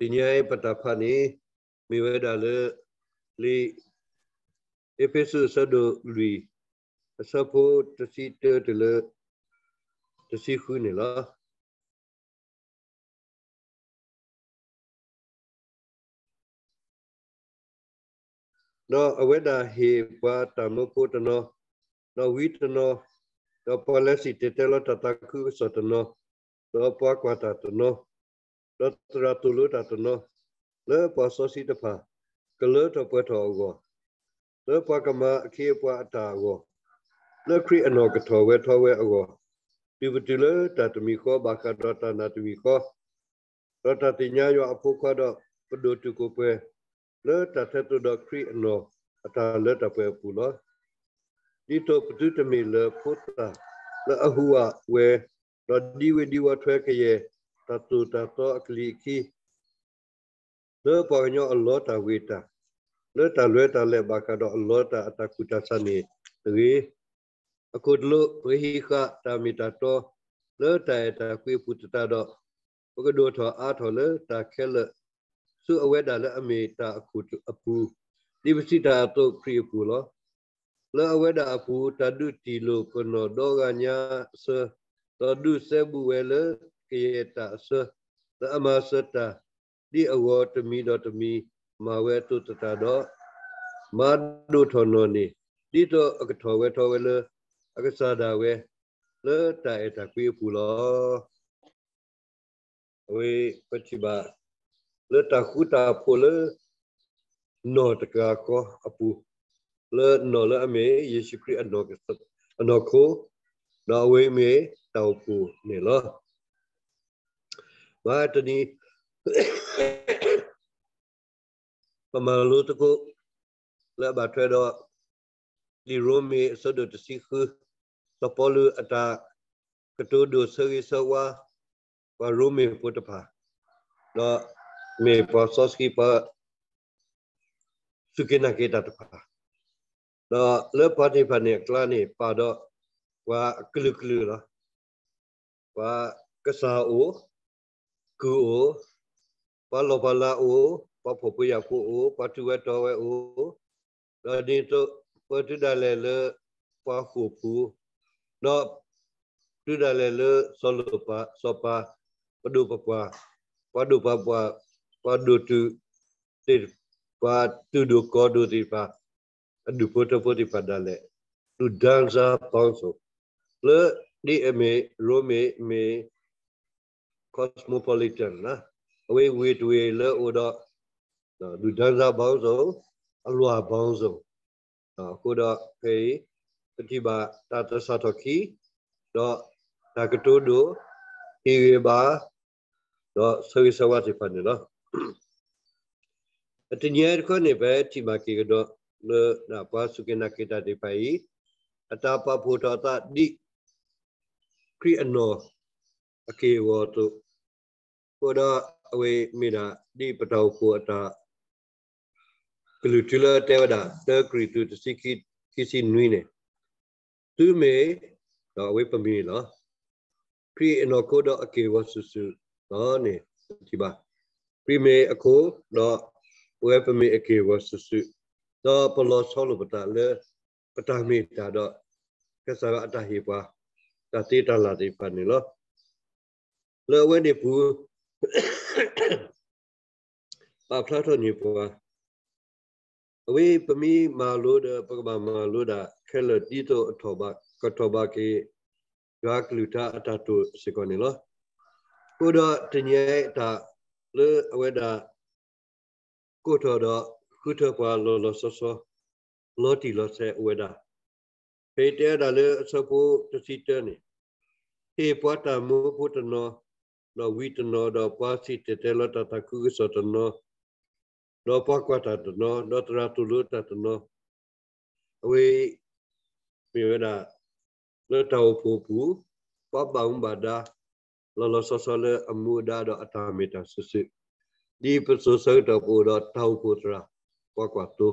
Tiniai patapani miwedale li epesu sado lui asapo tasi te tele tasi khune la no aweda he pa tamoko tano no witano no palasi tetelo tataku sotano no pa kwata tano လတ်တရာတူလတ်တနောလဲပါစောစီတဖာကလတ်တပွတ်တော်ကောလဲပါကမအခေပွားအတာကောလဲခရိအနောကထောဝဲထောဝဲအောဒီပတိလတတမီခောဘာကဒတနာတမီခောရတတိညာယောအဖို့ခတော့ပဒုတုကိုပဲလဲတထတုဒခရိအနောအတာလဲတပွဲပူလောဒီတော့ပဒုတမီလဲဖုတာလဲအဟုဝဝဲတော့ဒီဝဒီဝထွဲကရဲ့ tatu tato akliki le pagnyo allah ta wita le ta le ta le baka do allah ta atakuta sani ri akudlu rihika tamitato le ta ta kwi putata do pagdo tho a tho le ta khel su aweda le amita akutu apu dibsita to kri pu lo le aweda apu tadu tilo kono do ganya se tadu sebu wele ကရေတာအစသမစတာဒီအဝတ်တမီတော်တမီမာဝဲတုတတာတော့မာဒုထောနောနီဒီတော့အကထောဝဲထောဝဲလအကစားတာဝဲလဲတဲတကွေးဖူလောဝေပတိပါလဲတခုတာဖူလဲနော်တကာကောအပူလဲနော်လဲအမေယေရှုခရစ်အနော်ကအနော်ကိုနော်ဝေမေတောက်ပူနေလောဘာတနည်းပမာလူတကုလက်ပါထွဲတော့ဒီရိုမီဆဒတစီခုသပေါ်လူအတာကတိုဒိုဆရီဆဝါဘာရိုမီပုတဖာတော့မေပေါ်ဆော့စကီပါစုကိနာကေတာတဖာတော့လက်ပါတိဖာနေကလာနေပါတော့ကွာကလူကလူလားကွာကဆာအိုကူအိုပလောပလာအိုပဖို့ပြရကူအိုပတုဝတော်ဝဲအိုလောဒီတုပတုဒလဲလပခုပူတော့တုဒလဲလဆောလပစောပါပဒုပပပဒုပပပဒုတုတေပတုဒုကောဒုတိပါအဒုပတပတိပဒလဲတုဒန်စာပေါင်းဆိုလေဒီအမေရိုမေမေ cosmopolitan နော်အဝေးဝေးတွေလဲဟိုတော့လူဒန်းစားပေါင်းစုံအလွာပေါင်းစုံအခုတော့ဖေးပฏิဘာတတသတခီတော့ဒါကတိုးတို့ဒီရပါတော့ဆွေဆွာတိဖန်နော်အတညရခနေပဲတိမကေကတော့လေနာပါစုကေနာကေတာဒီပိုင်အတာပဖို့တော်တာဒီခရီအနောအကေဝတုဘုဒ္ဓအဝေမိနာတိပတောကိုအတာကလူတလတေဝဒတဂရီတုတစီကိကိစီနွိနေသူမေတော့အဝေပမီနော်ခရီအနောကိုတော့အကေဝဆုစုနော်နေဒီပါခရီမေအကိုတော့ဝေပမီအကေဝဆုစုတော့ပလောဆောလပတလေပတမေတာတော့ကဆရာအတဟိပါတတိတလာတိပါနေလောလောဝဲနေဘူးပါဖလာထောနေပွားအဝေးပမီမာလို့တဲ့ပကဘာမာလို့တာခဲလတီတိုအထောဘကထောဘကေဂါကလူတာအတတုစကောနေလောကိုတော့တညဲတာလေအဝဲတာကိုထောတော့ကုထောပွားလောလောဆောဆော လောတီလောဆဲအဝဲတာဖေတဲတာလေအစကိုတစီတဲနေေပဝတမုပုတနော lo wito no do pasi te te lo tata kuku soto no do pakwa tata no do tara tulu tata no awi mi wena lo tau pupu pa baum bada lo lo soso le amu da do atamita susu di pesusu do pu do tau putra pakwa tu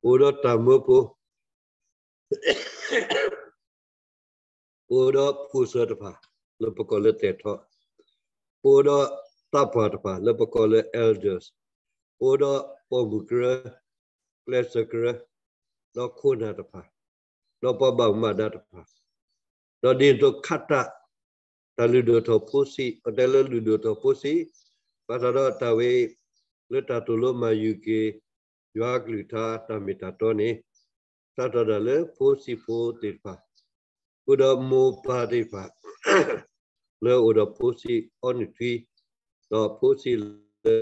pu do tamu pu 我的菩萨的吧。le pakole tetho podo tapat pa le pakole elders podo pomukre klesakre no khona tapa no pabang ma da tapa no din to khata taludo to posi oteludo to posi pasado tawe le tatulo ma yuke yuak luta tamita tone tatadale posi po tepa kuda mo pa tepa le o da posi on tui da posi le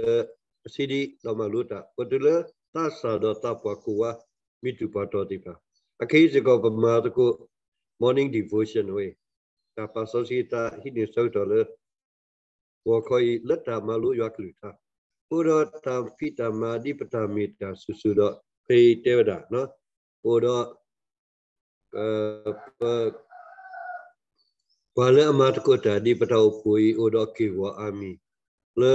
sidi da maluta o de le ta sa da ta pa kuwa mi tu pa to ti pa a ke se ko pa ma to ko morning devotion we ta pa so si ta hi ni so to le wo ko i le ta ma lu ya klu ta o da ta fi ta ma di pa ta mi ta su su da pe te da no o da 呃，呃。kwa le amat kota di patau pui odoki wa ami le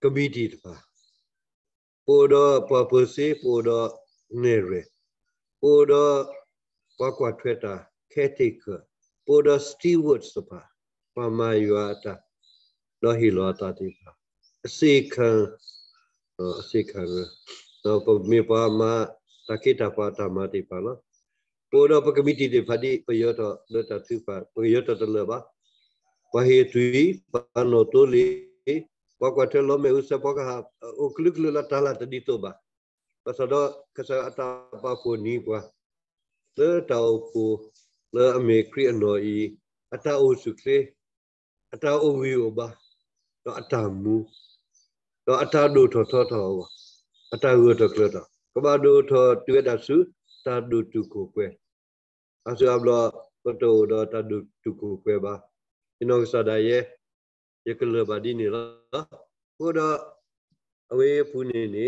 kamiti pa podo pa pose podo nere podo kwa kwa tweta caretaker podo stewards pa pa mayuwa ta lo hi lo ta ti pa si kan si kan no pa mi pa ma takita pa ta ma ti pa no ปูนอปกมิติเดฟันดีประโยชน์ต่อเนื้อฟัดประโยชน์ต่อเลือบว่าเหตุที่ปานโอตุลีว่ากว่าเธอล้มเมื่อสักพักหาอุกลุกลุลตาลาตดีตัวบ้าภาษาดอภาษาอัตบาปะูนีกว่าเลือดเอาปูเลือดอเมคริอันโนอีอัตาอุสุเซอัตาอุวิโอบ้าต่ออัตามูต่ออัตาดูทอทอทอวะอัตาเวอร์ตัวเลือดก็มาดูทอตัวดัสซ์တာဒုတုကိုကွယ်အဆူအဘလပတောဒတာဒုတုကိုကွယ်ပါဒီနောက်စဒယေယကလဘဒီနီလာဟိုတော့အဝေးဖူးနေနေ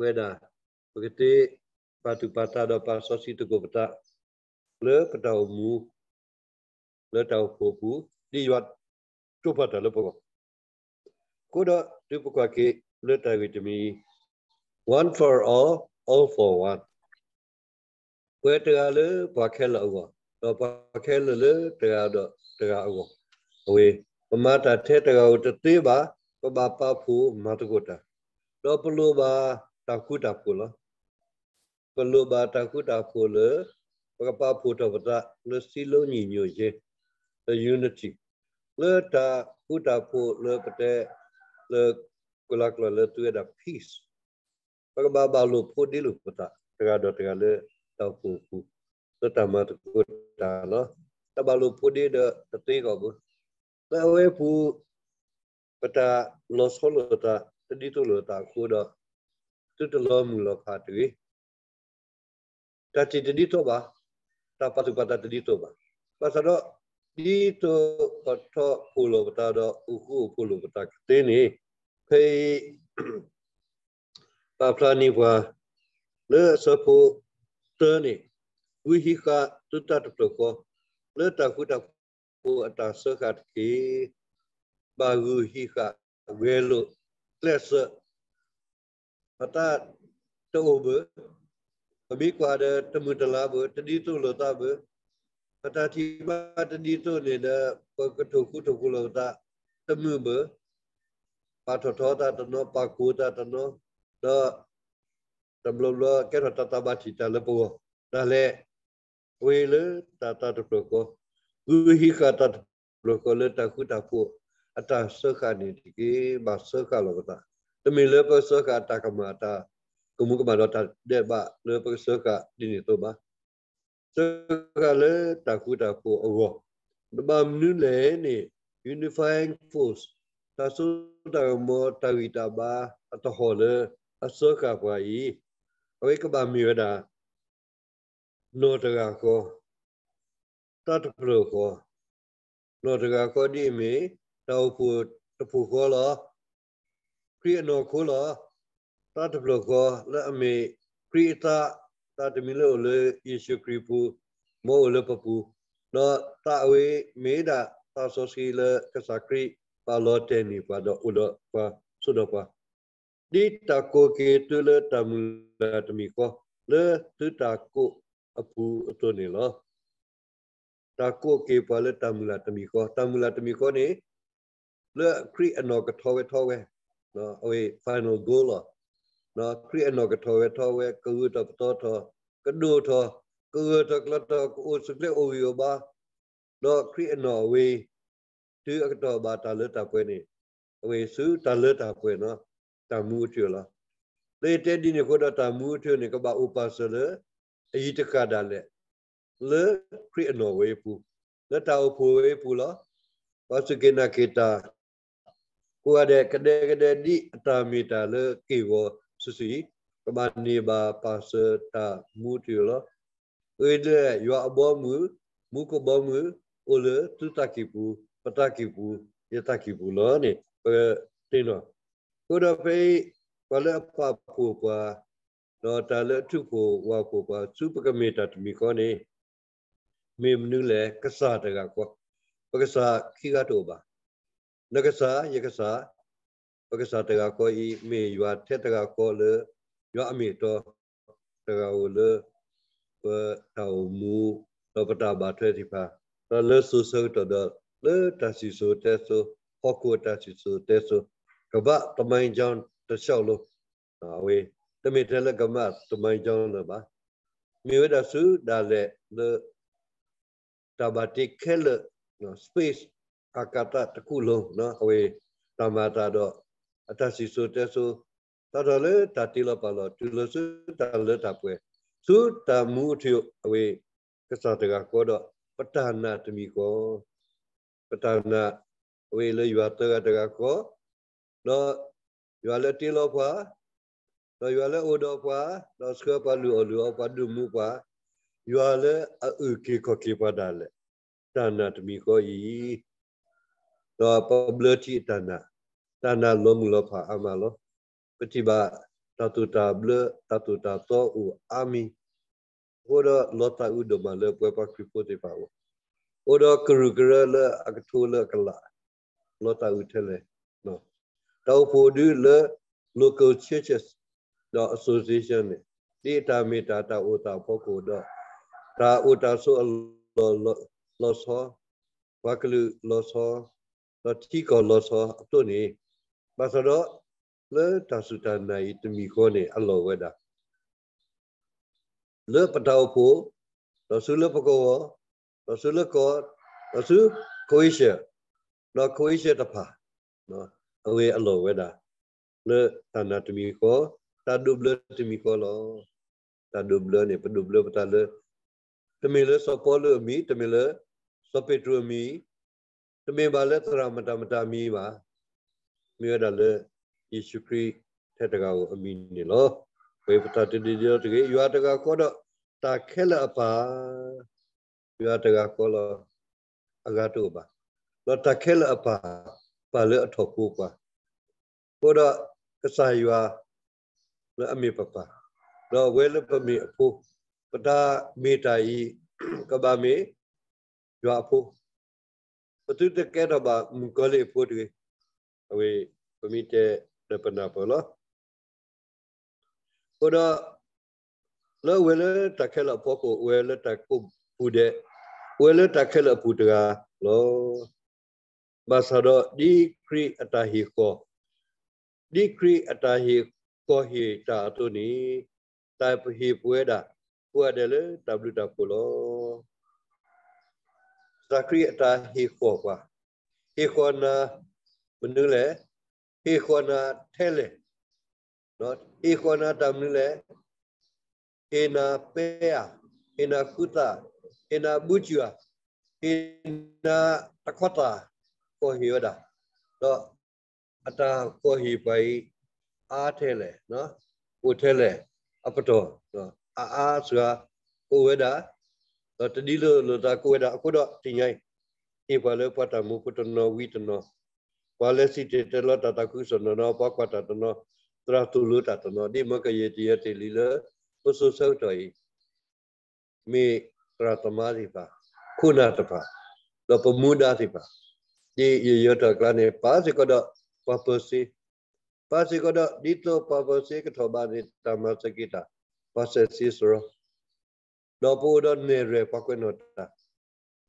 ဝဲတာပကတိပတုပတာတော့ပါစောစီတကိုပတာလေပတော်မူလေတော်ဖို့ဘူးဒီရတ်ကျုပ်ဖတ်တယ်လို့ပေါ့ကိုတော့ဒီပကကေလေတော်ဝီတမီ one for all all for one ပွဲတရားလေဘာခဲလောကောတော့ဘာခဲလလေတရားတော့တရားအောအဝေးပမတာထဲတရားကိုတသေးပါပပပဖူမတကုတာတော့ပလိုပါတကုတာဖူလားပလိုပါတကုတာဖူလေပကပဖူတော့ဗဒလစီလုံးညီညွတ်ရေး the unity လေတာကုတာဖူလေပတဲ့လေကလကလေတွေ့တာ peace ပကဘာဘာလို့ဖူဒီလို့ပတာတရားတော့တရားလေတောက်ကူကူသတ္တမတကုတာနော်တဘလူပုဒေဒတတိကောဘူးသဝေဖူပတာလောဆောလတာတတိတုလတာခိုးတော့တုတလောမူလောခတွေတတိတတိတောပါတပတုပတတတိတောပါဘာသာတော့ဒီတောပထောဖူလောပတာတော့ဥခုဖူလောပတာတင်းနေဖေးပါဖလာနီဘွာလေဆဖူ tani wihi ka tuta tutoko le taku taku atasa kat ki bagu hi ka welo klesa ata to obe abi kwa da temu tala be tadi to lo ta be ata ti ba tadi to ne da ko ko to ku to ku lo ta temu be pa tho tho ta no pa ku ta no da ตำรวจก็ราตัตตาบัติตาลปัวนั่นแหละเวลตาตาตุโลกกูฮิกาตาตุโลกเลตาคุตาปัวอัตสักการิที่มาสักการะก็ตาแต่ม่เลือกสักการตาครรมตาคุมุกมาดตาเดบะเลือกสักการดินิตัวบ้าสักกาเลตาคุตาปัวอวบบามนุเลนี่ u n i f y i n ฟ f ส r c e ตาสุตาโมตาวิตาบาอัตโฮเลอสักกาวัย Avikabamivada Notagako Tataproko Notagako Dimi Taupu Tapukola Kriyanokola Tataproko Lami Kriyata Tatamilo Le Yeshu Kripu Mo Le Papu No Tawe Meda Tasosi Le Kasakri Palote Ni Pada Uda Pa Sudapa ဒီတကိုကေတလတမလတမီကောလေသူတကိုအပူအတွနေလောတကိုကေပလတမလတမီကောတမလတမီကောနေလေခရီအနောကထောဝဲထောဝဲနော်အဝေး final goal လောနော်ခရီအနောကထောဝဲထောဝဲကူတပတော်ထောကဒိုထောကူတကလတောကိုစကလေအိုယောဘာတော့ခရီအနောဝေးသူအကတော်ဘာတလတပွဲနေအဝေးစုတလတပွဲနော် tamutiola le te dine koda tamutio ne ka ba upasale e te kada le le kri no we pu le ta o pu we pu la pasu ke na ke ta ko ade kade kade di atamita le ke wo susi ka ba ni ba pasu ta mutiola e de yo abomu mu ko bomu ole tutakipu patakipu yatakipu lo ne pe tino ကိုတော့ဖေးဘလပပူပါတော့တလထုကိုဝါကိုပါစုပကမေတတမီကောနေမေမနုလေကဆတကကောပက္ကဆခိကတောပါနက္ကဆယက္ကဆပက္ကဆတကကောဤမေယွာထက်တကကောလေယွာအမီတော့တကဝလေပတောမူတော့ပတာဘာထွဲတိပါတော့လေဆုဆုတော့လေတသီဆုတဲဆုဟောကိုတသီဆုတဲဆုကပတမိုင်းကြောင်းတလျှောက်လို့အဝေးတမေထလကမတမိုင်းကြောင်းလို့ပါမြေဝဒစုဒါလေလတဘတိခဲလနော် space အကတာတခုလုံးနော်အဝေးတမတာတော့အတစီဆိုတဲဆိုတတော်လေတတိလပါလို့သူလစုတလတပွဲသူတမူထျအဝေးကစတကကောတော့ပတ္တနာတမိကောပတ္တနာအဝေးလေရွာတကတကကောတော့ရွာလက်တင်းလို့ကွာတော့ရွာလက်အိုတော့ကွာတော့စကပါလူအလူအပဒုမှုကွာရွာလက်အုကေခကေပါဒါလက်တဏတမီကိုဤတော့ပဘလတိတဏတဏလုံးလဖာအမလောပတိပါတတုတာဘလတတုတာတောဥအာမီဟောတော့လောတာဥဒမလပွဲပါခရပိုတေပါဝဟောတော့ကရုကရလအကထိုလကလာလောတာဥထဲလေနော်เราพูดเลย local churches the a s s o c i a เนี่ยที่ทำมีตาตาอุตาพกูดอตาอุตาสุลลอสอวักลุลอสอตัที่ก่อ็ลอสอตัวนี้มาษาดอเลยตาสุดานายตมีคนเนี่ยอโลเวดาเลยประตาอุปูตาสุเลปกวอตาสุเลกอตาสุโคุยเชียนาโคุยเชียตผพาเนาะအဝေးအလောဝဲတာလေသနာတမီကိုတာဒုဘလတမီကိုလောတာဒုဘလနေပဒုဘလပတာလေတမီလေစောပေါ်လေမီ တမီလေစောပေထရမီတမင်ပါလက်သရမတမတမီပါမြေဒါလေယေရှုခရစ်ထက်တကာကိုအမီနေလောဝေပတာတတိယတကေရွာတကာခေါ်တော့တာခဲလအပါရွာတကာခေါ်လောအဂတုပါလောတာခဲလအပါပါလေအထောက်ကိုကွာကိုတော့ကစားရွာလောအမေပပလောဝဲလပမေအဖိုးပဒါမေတာဤကဘာမေရွာအဖိုးပတုတကဲတော့ဘာမကလေးဖို့တွေအဝေးပမိတဲ့လပနာပေါ်လားကိုတော့လောဝဲလတခဲလဖို့ကိုဝဲလတကုပူတဲ့ဝဲလတခဲလပူတကလောဘာသာတော့ဒီခရိအတာဟီကောဒီခရိအတာဟီကောဟီတာတုနီတိုင်ပဟီပွဲတာပွဲတယ်လေဝတာကိုလောဇာခရိအတာဟီကောကွာဟီကောနာဘနုလေဟီကောနာထဲလေနော်ဟီကောနာတမ်နုလေအေနာပေယာအေနာကုတာအေနာဘူချူယာအေနာတခွတာ kohiyoda to ata kohi bai a thele no ko thele apato no a a sura ko weda to tadi lo lo ta ko weda ko do tinyai e ba le pata mu puto no wi to no ba le si te te lo ta ta ku so no no pa kwa ta to no tra tu lu ta to no di ma ka ye ti ye te li le ko so so to yi me tra ta ma ri pa kuna ta pa lo pa mu da ti pa di yota klane pasi kodo paposi pasi kodo dito paposi ketoba ni tamasa kita pasi sisro dopo do nere pakwenota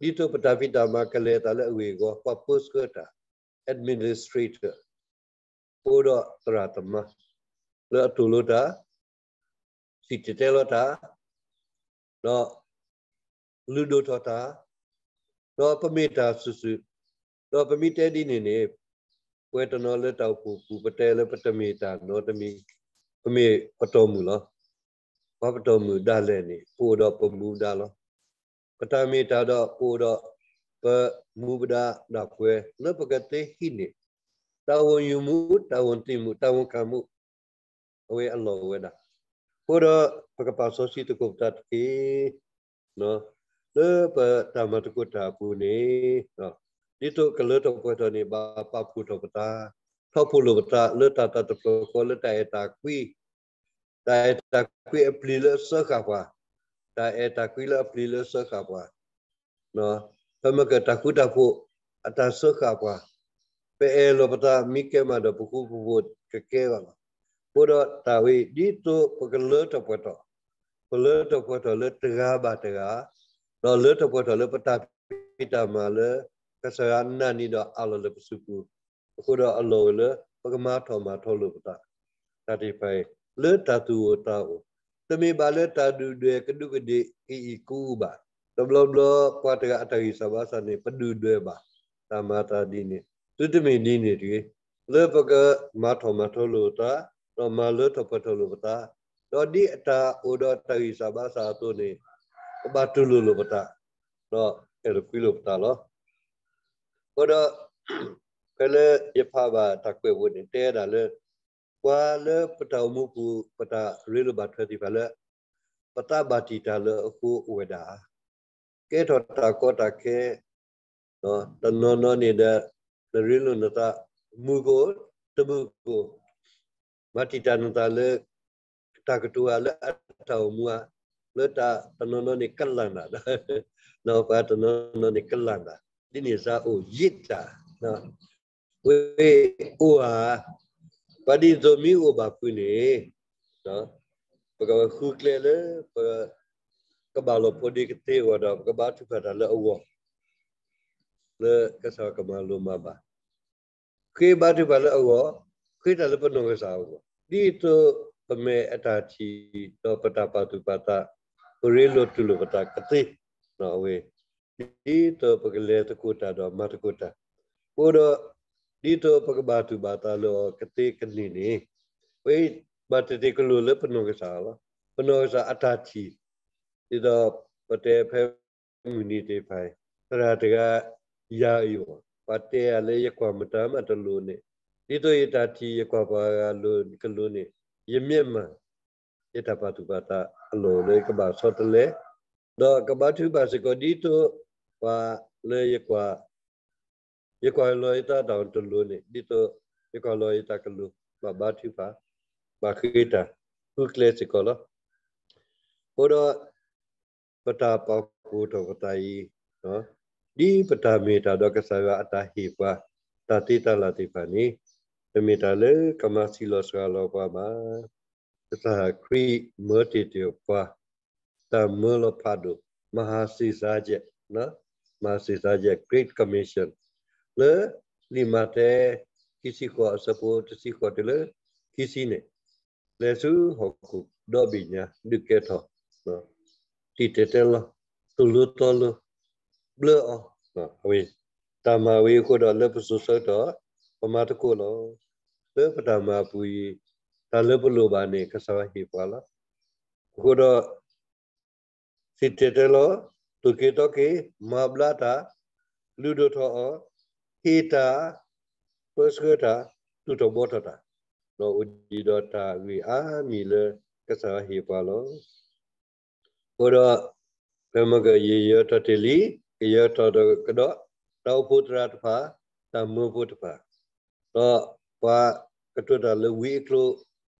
dito patavita makale tala uigo papus kota administrator podo tratama lo tulota sititelota no ludotota no pemita susu တော့ပမိတဲဒီနေနေပွဲတနော်လက်တောက်ပူပူပတဲလက်ပတမီတာနော်တမီပမေပတော်မူလားဘာပတော်မူဒါလည်းနေပို့တော့ပမူဒါလားပတမီတာတော့ပို့တော့ပမူပဒါတော့ကွယ်လပကတိဟိနေတာဝန်ယူမှုတာဝန်တင်မှုတာဝန်ခံမှုအဝေးအလောဝဲတာပို့တော့ပကပါစောစီတကုတ်တတ်ကေနော်လေပတမတကုတ်တာပူနေနော်นี่ตัวกันเลือดตัวคนตัวนี้บาปผู้ตัวปตาเท่าผูดตัวตาเลือดตาตาตัวคนเลือดตาตาคุยตาตาคุยเปลีเลือดเสกขับว่าตาตาคุยเลือดปลีเลือดเสกขับว่าเนาะถ้ามันเกิดตาคุยตาผู้อัตาเสกขับว่าเป็นลูปตามิเกมาดปุกูปูดเกเกว่าพูดตาวีนี่ตัวกันเลือดตัวคนตัวเลือดตัวคนตัวเลือดตระบาตระเราเลือดตัวคนตัวเลือดปตาพิตามาเลือดကဆရာနာနီတော့အလောလပစုကူအခုတော့အလောလပကမာထောမာထောလပတာတတိပိုင်လေတတူတောတမေပါလေတတူတွေကဒုကဒီအီကူပါတဘလဘလကွာတကအတရီစဘာစနေပဒူတွေပါတမတာဒီနေသူတမေဒီနေတွေလေပကမာထောမာထောလတာတော့မာလေတပထောလပတာတော့ဒီအတာအိုတော့တရီစဘာစာတို့နေပပတူလလပတာတော့အဲ့လိုကွီလပတာလောကိုတော့ကလေးရဖပါတကွေဝတ်တဲတာလေကွာလေပတမှုပူပတရေလဘတ်တိပါလေပတဘာတိတာလေအခုဝေတာကဲထော်တာကောတာခဲနော်တနောနောနေတဲ့ရေလနတာမူကိုတမှုကိုမတိတနတာလေတကတူအလအတောမူအလတာတနောနောနေကလန်တာနော်ပါတနောနောနေကလန်တာဒီနေ့စာအိုရစ်တာနော်ဝေအိုဟာပဒီဇိုမီအိုဘာပုနေနော်ဘဂဝခုကလေလေဘကဘာလောပိုဒီကတိဝဒါကဘာသူဖတာလောဝလေကစားကမလောမဘာခေဘာသူဖလောဝခေတလပနုံကစားဝဒီတော့ပမေအတာချီတော့ပတာပတုပတာပရေလောတုလပတာကတိနော်ဝေဒီတော့ပကလေတကုတာတော့မတကုတာဘို့တော့ဒီတော့ပကဘာတူဘာတာလောကတိကနိနေဝေးဘတ်တေကလူလပနုကစားလားပနုကစားအတာချီဒီတော့ပတေဖဲမူနီတေဖိုင်သရတကရာယောပတေအလေယကွာမတမတလူနေဒီတော့ယတာချီယကွာပါကလူကလူနေယမြင့်မှယတပတူဘာတာအလိုလေကဘာဆောတလေတော့ကဘာသူဘာစကောဒီတော့ qua lê ye qua ye qua loi ta đào tu lu ni đi tu ye qua loi ta cái lu ba ba thi pa ba khi ta cứ lê chỉ có lo bữa đó bắt ta bảo cụ thọ cái tay đó đi bắt ta mi ta đó cái sai va ta hi qua ta ti ta la ti pa ni ta mi ta lê kamasi lo sa lo qua ma ta kri mơ ti ti qua ta mơ lo pa do မဟာစီစားချက်နော် masih saja Great Commission le lima te kisi ko sepu tisi ko le kisi ne le su hoku dobinya duketo no titetel lo tulu tolu ble o no awi tamawi ko do le pususo do pamata ko lo le padama pui ta le pulo ba ne kasawa hi pala ko do titetel lo toke toke mablata ludotho o hita perskota tutobotota no udidota we a mile kasa he palo ora pemaga ye yo tateli ye to do kdo tau putra tpa tamu putpa to pa katuda le we klo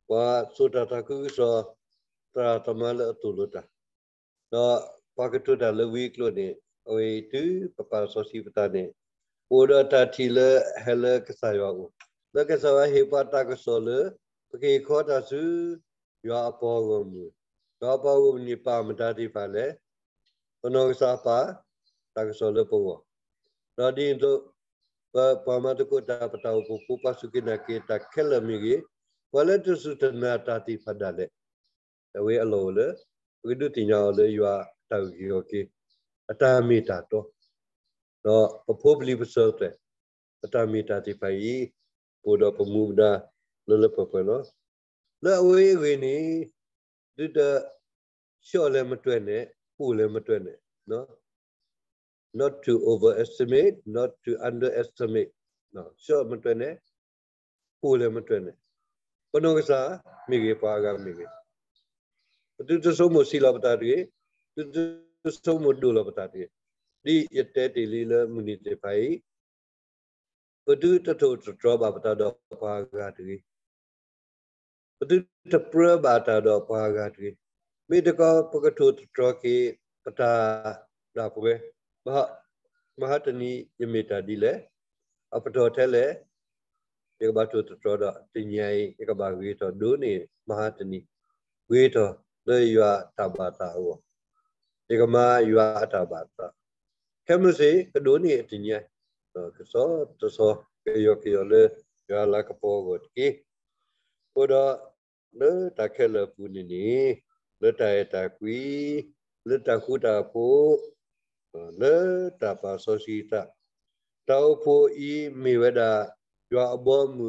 pa sutata ku so tra tamala tulota to ပကတုဒလဝီကလိုနေအဝေတူပပစောစီပတာနေဝဒတာတီလဟဲလကဆာယောလကဆာဝဟေပတာကဆောလပကေခောတာစုယောအပေါ်ကုန်မူယောပေါ်ကုန်နိပါမတတိပါလေဘနောကစာပါတာကဆောလပေါ်ဝရဒီတို့ပပမတကိုတာပတာကိုကိုပစုကိနကေတာခဲလမီကြီးဝလတစုတနာတာတိဖဒါလေအဝေအလောလေဝိဒုတိညာလေယောတောက်ယောကေအတာမီတာတော့တော့အဖို့ပလီပစောတဲ့အတာမီတာတိပိုင်ပိုတော့ပမှုဒါလလပပနော်လဲဝေးဝေးနေဒီတရှော့လည်းမတွေ့နဲ့ပို့လည်းမတွေ့နဲ့နော် not to overestimate not to underestimate နော်ရှော့မတွေ့နဲ့ပို့လည်းမတွေ့နဲ့ပနောကစားမိကေပါကမိကေအတူတဆုံးမစီလာပတာတွေ तो सो मोडुलो बताती है दी यते टेली ल मुनिते भाई बदु तथो ड्रॉ बा बता दो पागा दी बदु तप्र बाता दो पागा दी मे दको पकथो ड्रॉ के पता दा पुगे महा महातनी यमेता दी ले अपटो थे ले एक बार तो ड्रॉ दा तिन्याई एक बार वे तो दो ने महातनी वे तो ले या ताबाता हुआ ဒီကမာယွာအတာပါတာခဲမစေကဒိုနီအတင်ရကစောတစောကေယောကေယောလေယွာလာကပိုဂတ်ကိဘုဒ္ဓလေတခဲလပုနိနီလေတယတကွီလေတခုတာပိုလေတပါစောစီတတောဖိုဤမေဝဒယွာအဘောမူ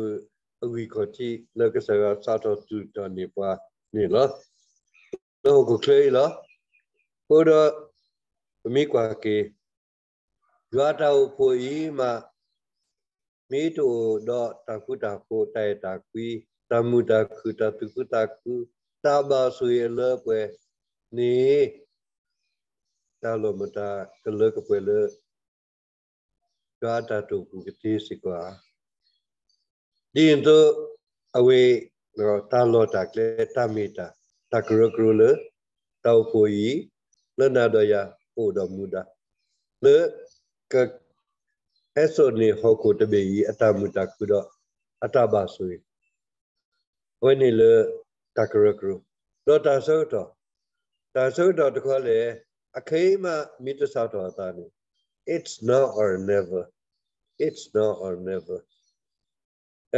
အဝီကိုတိလေကစောစာတော်သူတနေပါနေလားတော့ကိုကလေးလားကိုတော့မိကွာကေရွာတော်ဖိုဤမှာမိတို့တော့တကုတကိုတိုက်တကွီတမှုတခုတတုကုတကုတဘာဆွေလောပွဲနေတလောမတာကလကပွဲလောကြွားတတုကုကတိစီကွာဒီတော့အဝေတော့တလောတကလေတမီတာ တကရကရလောတောက်ဖိုဤလနာဒယာအိုဒမူဒာလေကအဲဆိုနေဟောကိုတဘေကြီးအတမူတကုတော့အတဘာဆိုရင်ဝဲနေလေတကရကရတော့တဆောတော့တဆောတော့တခေါ်လေအခိမမိတဆောတော့တာနေ it's now or never it's now or never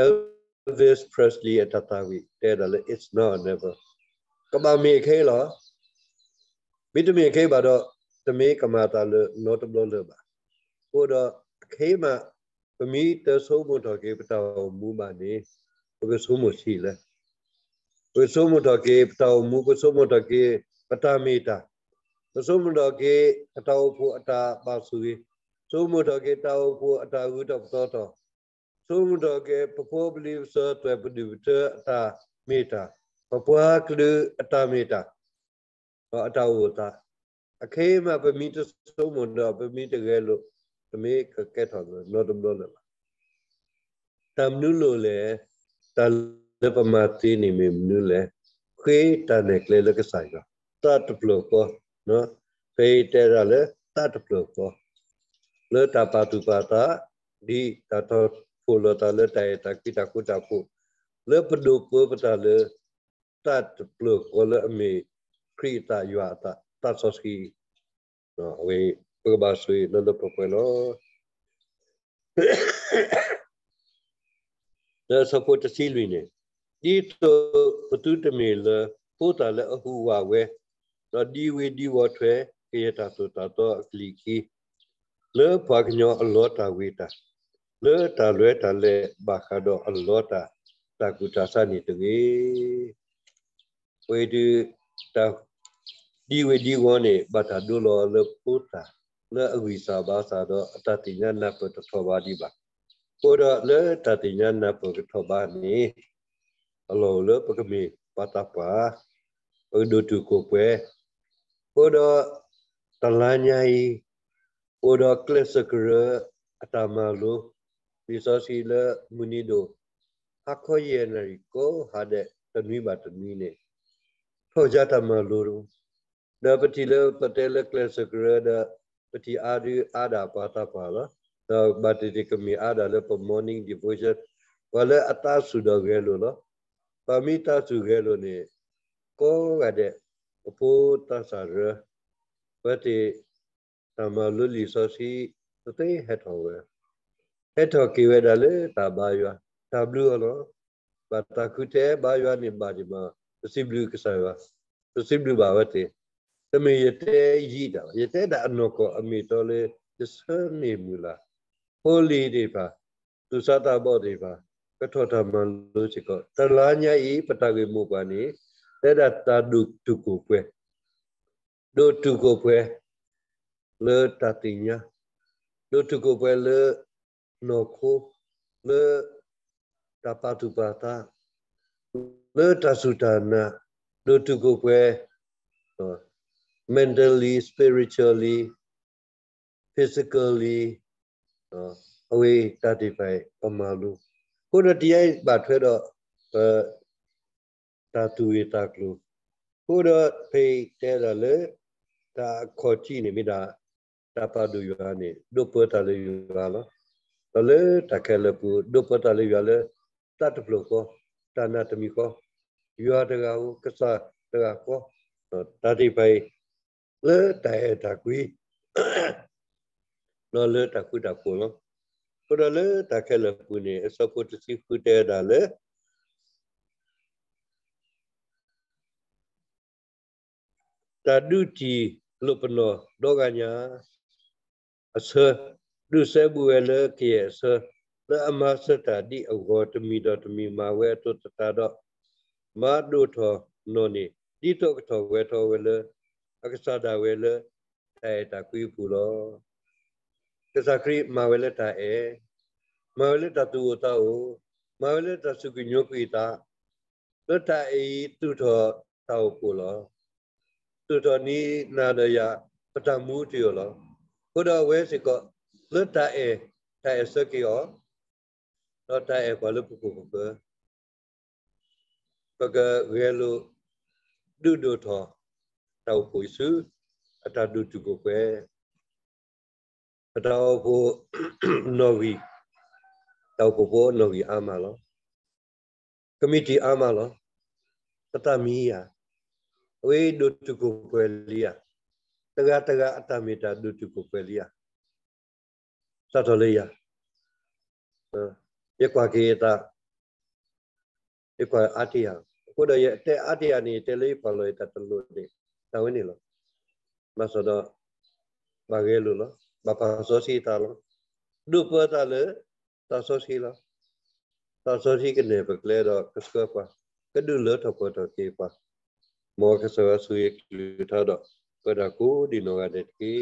Elvis Presley အတတာဝီတဲ့တယ် it's now or never ကဘာမေခဲလားမိတမေခေဘာတော့တမေကမာတာလို့ notable လို့ပါဟိုတော့ခေမပမီတဆုံးမတော်ကေပတောမူမနေဘုကဆုံးမရှိလဲဘုဆုံးမတော်ကေပတောမူဘုဆုံးမတော်ကေပတမေတာဘုဆုံးမတော်ကေအတောဖို့အတာပါစုကြီးဆုံးမတော်ကေတောဖို့အတာဝုတ္တသောတော်ဆုံးမတော်ကေပဖို့ဘလီဆော့တွယ်ပဒီဝတ္တအတာမေတာပပွားကလူအတာမေတာဟောအတောက်ကိုသာအခဲမပမီတဆုံးမတော့ပမီတကယ်လို့တမေကကက်ထော်လို့လောတမလို့လေတမနုလို့လေတလပမတိနေမမနုလေခေတန်ကလေလကဆိုင်ကတတ်ပလို့ကောနော်ဖေးတဲရလေတတ်ပလို့ကောလောတပါတူပါတာဒီတတော်ဖိုလတလေတဲတကိတကုတကုလေပဒုပပတာလေတတ်ပလို့ကောလေအမေ krita yuata tatsoski no we probasui nando popelo da sapota silwine dito patute mel pota le huwa we da diwe diwa twe kiyata to tato kliki le pagnyo lota wita le ta le ta le bakado lota takutasa ni tuwi we do ta ဒီဝေဒီဝနေဘတာဒူလောလပုတာလဲအဝိစာဘာသာတော့အတတိညာနပတထောပါဒီပါကိုတော့လဲတတိညာနပကထောပါနေအလောလပကမီပတပါအဒုတုကိုပွဲကိုတော့တလညာဤကိုတော့ကလစ်စကရအတမလိုဒီစောစီလမူနီဒိုဟာခိုယေနရီကိုဟာတဲ့တနွေးပါတနွေးနေထောကြတမလိုတော့ na patilo patela klesa grada pati adu ada pata pala na batiti kami ada le pa morning devotion wala atas sudah gelo la pamita su gelo ni ko gade po ta sar pati tamaluli sosi tote het howe het ho ki weda le tabaywa tablu alo batakute baywa ni badima siblu kesawa siblu bawate တမေရတဲ့ရည်တာရတဲ့တာအနကောအမေတော်လေသစ္စာနေမူလားဟိုလီတွေပါသူစတာဘောတွေပါကထောဓမ္မလို့ချေကောတလာညာဤပတကေမူပါနေတဲ့တာတာဒုတုကိုပွဲဒုတုကိုပွဲလေတတိညာဒုတုကိုပွဲလေနောကိုလေတပတုပါတာလေတသုဒနာဒုတုကိုပွဲဟော mentally spiritually physically နော်အဝေး35ပမာလူခုနတရားပါထွဲတော့အဲတာတူရတာကလူခုတော့ဖေးတဲရလေတာခေါ်ကြည့်နေမိတာတာပါဒူရနေဒုပတာလေယူလာလားလေတကယ်လို့ဒုပတာလေယူလာတတ်ပလကောတာနာတမီကောယူရတကောကစားတကောတာတိပိုင်လေတဲတာကွီနော်လေတာကွီတာကိုနော်ကိုတော့လေတာခဲလပူနေအစပုတ်စီခုတဲတာလေတာဒုတီလုပနောဒေါကညာအစဒုဆေဘူဝဲလေကေစလေအမစတာဒီအဂေါတမီဒတမီမာဝဲတုတတာတော့မာဒုထောနောနီဒီတော့ကထောဝဲထောဝဲလေကစ္စဒဝဲလအဲတကွေပူလောကစ္စခရိမဝဲလတာအဲမဝဲလတာသူတောမဝဲလတာစုကညောကိတာလွတ်တာဤသူတော်တောပူလောသူတော်နီနာဒယပတမူတယောလောဘုဒ္ဓဝဲစိကလွတ်တာအဲတဲစကိယောလွတ်တာအဲဘလပူပူပကရဲလိုဒုဒုတော်တောက်ဖို့စုအတတုတုကိုပဲပတောက်ဖို့နော်ဝီတောက်ဖို့ဘောနော်ဝီအာမလောကမိတီအာမလောတတမီယာဝေဒုတုကိုပဲလီယာတကတကအတမီတာဒုတုကိုပဲလီယာသတ်တော်လေးယာယကွာကေတာယကွာအတ္တိယကိုယ်ရဲ့အတ္တအတ္တိယနေတလေးပါလို့တတလို့နေ tawenilo masodo bagelulo bapasositalo dupatale tasosila tasosikené bekledo keskopa kedulo topoto kepa mo kesowa suye klutado kodaku dinongadet ki